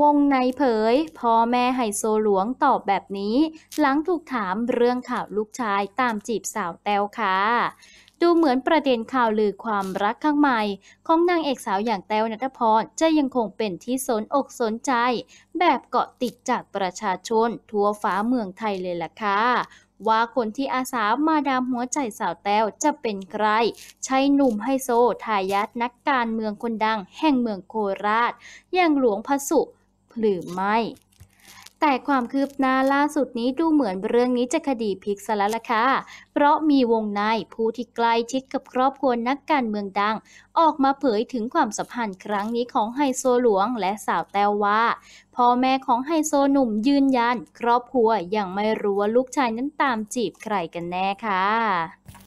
วงในเผย พ่อแม่ไฮโซหลวงตอบแบบนี้ หลังถูกถามเรื่องข่าวลูกชายตามจีบสาวแต้วค่ะ ดูเหมือนประเด็นข่าวลือความรักข้างใหม่ของนางเอกสาวอย่างแต้วนัทพร จะยังคงเป็นที่สนอกสนใจ แบบเกาะติดจากประชาชนทั่วฟ้าเมืองไทยเลยล่ะค่ะ ว่าคนที่อาสามาดามหัวใจสาวแต้วจะเป็นใครใช่หนุ่มไฮโซทายาทนักการเมืองคนดัง แห่งเมืองโคราช อย่างหลวงพสุหรือไม่ แต่ความคืบหน้าล่าสุดนี้ดูเหมือนเรื่องนี้จะคดีพลิกซะแล้วล่ะค่ะ เพราะมีวงใน ผู้ที่ใกล้ชิดกับครอบครัวนักการเมืองดัง ออกมาเผยถึงความสัมพันธ์ครั้งนี้ของไฮโซหลวงและสาวแต้วว่าพ่อแม่ของไฮโซหนุ่มยืนยัน ครอบครัวยังไม่รู้ว่าลูกชายนั้นตามจีบใครกันแน่ค่ะ